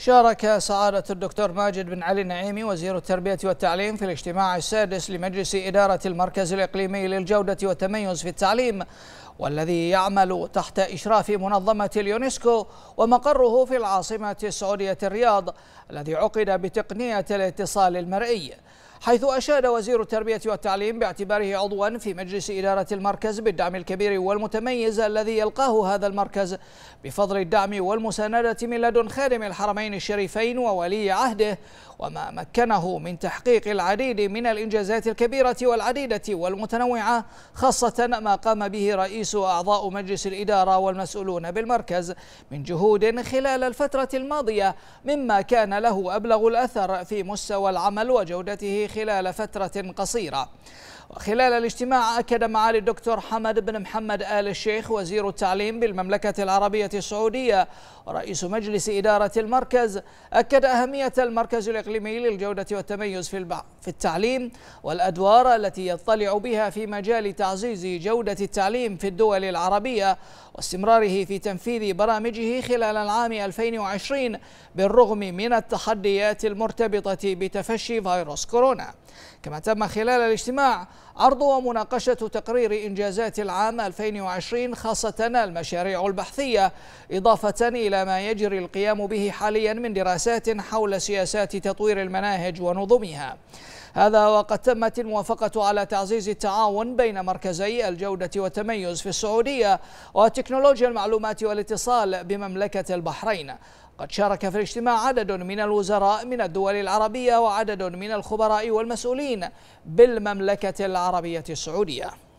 شارك سعادة الدكتور ماجد بن علي النعيمي وزير التربية والتعليم في الاجتماع السادس لمجلس إدارة المركز الإقليمي للجودة والتميز في التعليم والذي يعمل تحت إشراف منظمة اليونسكو ومقره في العاصمة السعودية الرياض الذي عقد بتقنية الاتصال المرئي حيث أشاد وزير التربية والتعليم باعتباره عضوا في مجلس إدارة المركز بالدعم الكبير والمتميز الذي يلقاه هذا المركز بفضل الدعم والمساندة من لدن خادم الحرمين الشريفين وولي عهده وما مكنه من تحقيق العديد من الإنجازات الكبيرة والعديدة والمتنوعة خاصة ما قام به رئيس أعضاء مجلس الإدارة والمسؤولون بالمركز من جهود خلال الفترة الماضية مما كان له أبلغ الأثر في مستوى العمل وجودته خلال فترة قصيرة وخلال الاجتماع أكد معالي الدكتور حمد بن محمد آل الشيخ وزير التعليم بالمملكة العربية السعودية ورئيس مجلس إدارة المركز أكد أهمية المركز الإقليمي الإقليمي للجودة والتميز في في التعليم والأدوار التي يطلع بها في مجال تعزيز جودة التعليم في الدول العربية واستمراره في تنفيذ برامجه خلال العام 2020 بالرغم من التحديات المرتبطة بتفشي فيروس كورونا كما تم خلال الاجتماع عرض ومناقشة تقرير إنجازات العام 2020 خاصة المشاريع البحثية إضافة إلى ما يجري القيام به حاليا من دراسات حول سياسات تطوير تطوير المناهج ونظمها هذا وقد تمت الموافقة على تعزيز التعاون بين مركزي الجودة والتميز في السعودية وتكنولوجيا المعلومات والاتصال بمملكة البحرين قد شارك في الاجتماع عدد من الوزراء من الدول العربية وعدد من الخبراء والمسؤولين بالمملكة العربية السعودية